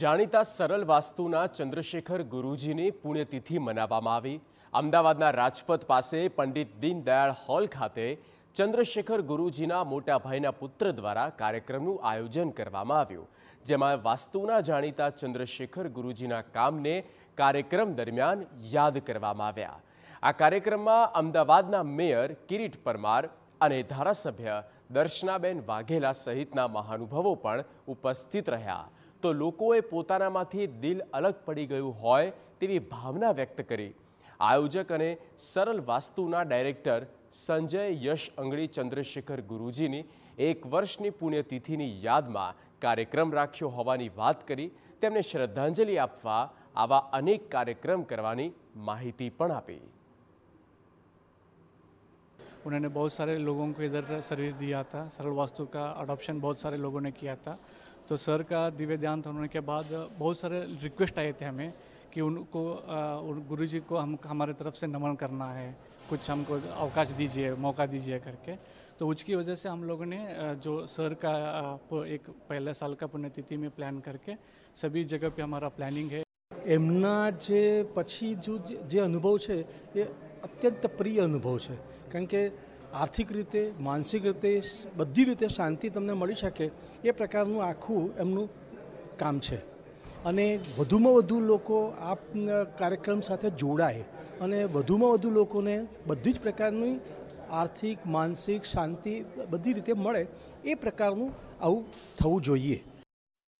જાણીતા સરળ વાસ્તુના ચંદ્રશેખર ગુરુજીની પુણ્યતિથિ મનાવવામાં આવી અમદાવાદના રાજપથ પાસે પંડિત દીનદયાળ હોલ ખાતે ચંદ્રશેખર ગુરુજીના મોટા ભાઈના પુત્ર દ્વારા કાર્યક્રમનું આયોજન કરવામાં આવ્યું જેમાં વાસ્તુના જાણીતા ચંદ્રશેખર ગુરુજીના કામને કાર્યક્રમ દરમિયાન યાદ કરવામાં આવ્યા આ કાર્યક્રમમાં અમદાવાદના મેયર કિરીટ પરમાર અને ધારાસભ્ય દર્શનાબેન વાઘેલા સહિતના મહાનુભવો પણ ઉપસ્થિત રહ્યા તો લોકો એ પોતાનામાંથી દિલ અલગ પડી ગયું હોય તેવી ભાવના વ્યક્ત કરી આયોજક અને સરળ વાસ્તુના ડાયરેક્ટર સંજય યશ અંગડી ચંદ્રશેખર ગુરુજી ની એક વર્ષની પુણ્યતિથીની યાદમાં કાર્યક્રમ રાખ્યો હોવાની વાત કરી તેમને શ્રદ્ધાંજલિ આપવા આવા અનેક કાર્યક્રમ કરવાની માહિતી પણ આપી તેમણે બહુ سارے લોકો કો ઇધર સર્વિસ દી આતા સરળ વાસ્તુ કા એડોપ્શન બહુ سارے લોકો ને કિયા થા तो सर का दिव्य ध्यान होने के बाद बहुत सारे रिक्वेस्ट आए थे हमें कि उनको उन गुरु जी को हम हमारे तरफ से नमन करना है कुछ हमको अवकाश दीजिए मौका दीजिए करके तो उसकी वजह से हम लोगों ने जो सर का एक पहले साल का पुण्यतिथि में प्लान करके सभी जगह पे हमारा प्लानिंग है एमना जे पक्षी जो જે अनुभव है ये अत्यंत प्रिय अनुभव है कारण के આર્થિક રીતે માનસિક રીતે બધી રીતે શાંતિ તમને મળી શકે એ પ્રકારનું આખું એમનું કામ છે અને વધુમાં વધુ લોકો આ કાર્યક્રમ સાથે જોડાય અને વધુમાં વધુ લોકોને બધી જ પ્રકારની આર્થિક માનસિક શાંતિ બધી રીતે મળે એ પ્રકારનું આવું થવું જોઈએ